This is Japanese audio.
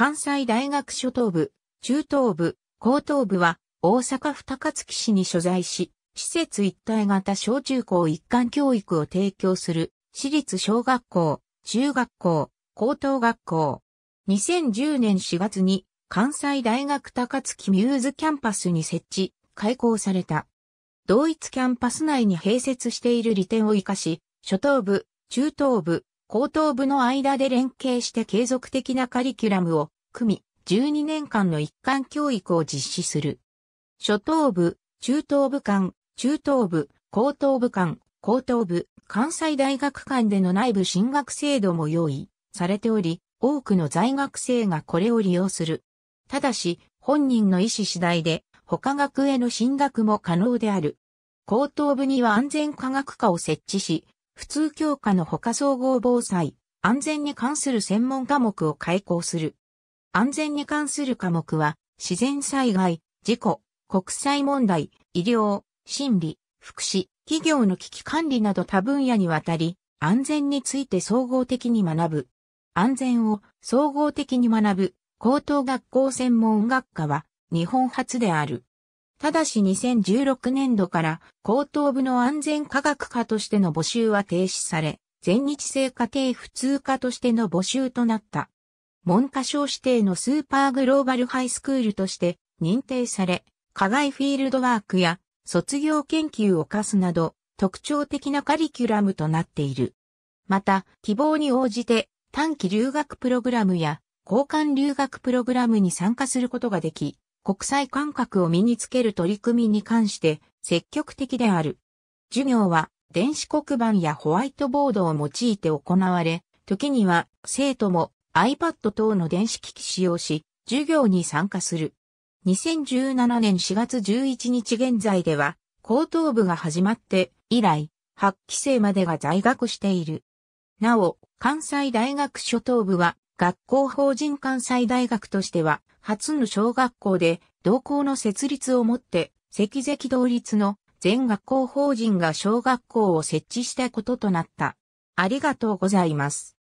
関西大学初等部、中等部、高等部は大阪府高槻市に所在し、施設一体型小中高一貫教育を提供する私立小学校、中学校、高等学校。2010年4月に関西大学高槻ミューズキャンパスに設置、開校された。同一キャンパス内に併設している利点を活かし、初等部、中等部、高等部の間で連携して継続的なカリキュラムを組み、12年間の一貫教育を実施する。初等部、中等部間、中等部、高等部間、高等部、関西大学間での内部進学制度も用意されており、多くの在学生がこれを利用する。ただし、本人の意思次第で、他学への進学も可能である。高等部には安全科学科を設置し、普通教科の他総合防災、安全に関する専門科目を開講する。安全に関する科目は、自然災害、事故、国際問題、医療、心理、福祉、企業の危機管理など多分野にわたり、安全について総合的に学ぶ。安全を総合的に学ぶ高等学校専門学科は日本初である。ただし2016年度から高等部の安全科学科としての募集は停止され、全日制家庭普通科としての募集となった。文科省指定のスーパーグローバルハイスクールとして認定され、課外フィールドワークや卒業研究を課すなど特徴的なカリキュラムとなっている。また、希望に応じて短期留学プログラムや交換留学プログラムに参加することができ、国際感覚を身につける取り組みに関して積極的である。授業は電子黒板やホワイトボードを用いて行われ、時には生徒も iPad 等の電子機器使用し、授業に参加する。2017年4月11日現在では、高等部が始まって以来、8期生までが在学している。なお、関西大学初等部は学校法人関西大学としては、初の小学校で、同校の設立をもって、赤石同立の全学校法人が小学校を設置したこととなった。ありがとうございます。